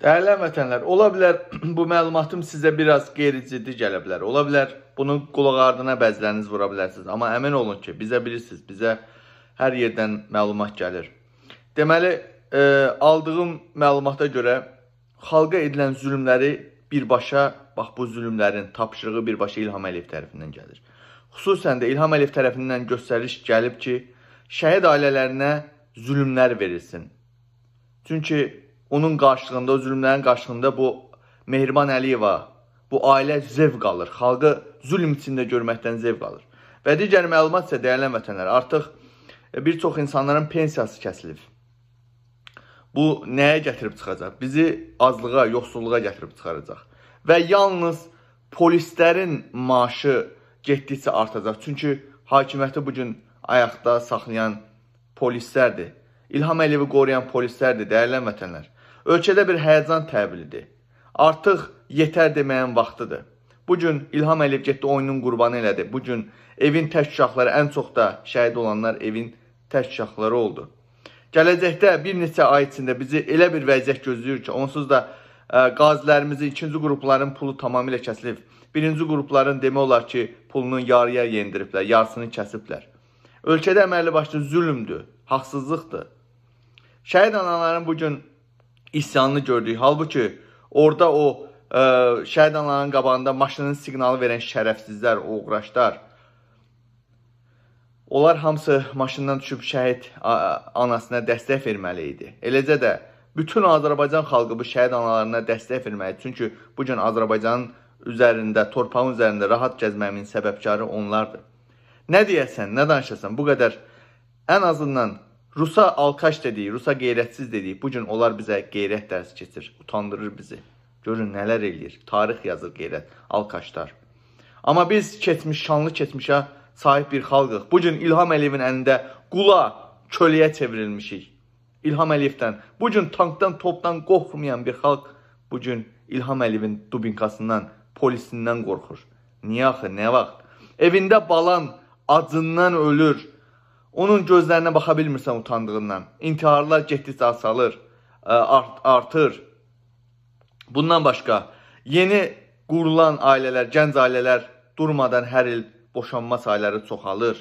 Dəyərli vətənlər, ola bilər bu məlumatım sizə biraz qeyri-ciddi gələ bilər. Ola bilər bunun qulaq ardına bəziləriniz vura bilərsiniz. Amma əmin olun ki, bizə bilirsiniz, bizə hər yerdən məlumat gəlir. Deməli, e, aldığım məlumata görə xalqa edilən zülmləri birbaşa, bax bu zülmlərin tapşırığı birbaşa İlham Əliyev tərəfindən gəlir. Xüsusən də İlham Əliyev tərəfindən göstəriş gəlib ki, şəhid ailələrinə zülmlər verilsin. Çünki onun qarşılığında, o zülmlərin qarşılığında bu Mehriban Əliyeva, bu ailə zevq alır. Xalqı zülm içində görməkdən zevq alır. Və digər məlumat isə dəyərli vətənlər, artıq e, bir çox insanların pensiyası kəsilib. Bu nəyə gətirib çıxacaq? Bizi azlığa, yoxsulluğa gətirib çıxaracaq. Və yalnız polislərin maaşı getdikcə artacaq. Çünki hakimiyyəti bu gün ayaqda saxlayan polislərdir. İlham Əliyevi qoruyan polislərdir, dəyərli vətənlər. Ölkədə bir həyəcan təbilidir. Artıq yetər deməyin vaxtıdır. Bu gün İlham Əliyev getdi oyunun qurbanı elədi. Bu gün evin tək uşaqları ən çox da şəhid olanlar evin tək uşaqları oldu. Gələcəkdə bir neçə ay içində bizi elə bir vəziyyət gözləyir ki, onsuz da ə, e, qazilərimizi ikinci qrupların pulu tamamilə kəsilib. Birinci qrupların demək olar ki, pulunun yarıya yendiriblər, yarısını kəsiblər. Ölkədə əməlli başlı zülmdür, haqsızlıqdır. Şəhid anaların bugün isyanını gördük. Halbuki orada o ə, e, şəhid anaların qabağında maşının siqnalı verən şərəfsizlər, oğraşlar, onlar hamısı maşından düşüb şəhid anasına dəstək verməli idi. Eləcə də bütün Azərbaycan xalqı bu şəhid analarına dəstək verməli. Çünki bugün Azərbaycanın üzərində, torpağın üzərində rahat gəzməyimin səbəbkarı onlardır. Nə deyəsən, nə danışasan, bu qədər ən azından Rusa alkaş dediyi, Rusa qeyrətsiz dediyi, bu gün onlar bizə qeyrət dərsi keçir, utandırır bizi. Görün nələr eləyir, tarix yazır qeyrət, alkaşlar. Amma biz keçmiş, şanlı keçmişə sahib bir xalqıq. Bu gün İlham Əliyevin əlində qula, köləyə çevrilmişik. İlham Əliyevdən, bu gün tankdan, topdan qorxmayan bir xalq bu gün İlham Əliyevin dubinkasından, polisindən qorxur. Niyə axı, nə vaxt? Evində balan acından ölür. Onun gözlərinə baxa bilmirsən utandığından. İntiharlar getdikcə azalır, art artır. Bundan başqa yeni qurulan ailələr, gənc ailələr durmadan hər il boşanma sayları çoxalır.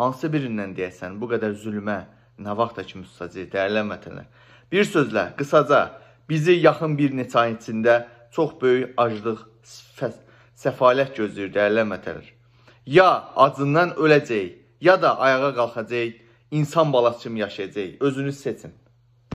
Hansı birindən deyəsən bu qədər zülmə nə vaxta kimi susacaq dəyərli vətənlər? Bir sözlə, qısaca bizi yaxın bir neçə ay içində çox böyük aclıq, səfalət gözləyir dəyərli vətənlər. Ya acından öləcəyik, ya da ayağa qalxacaq, insan balası kimi yaşayacaq. Özünüz seçin.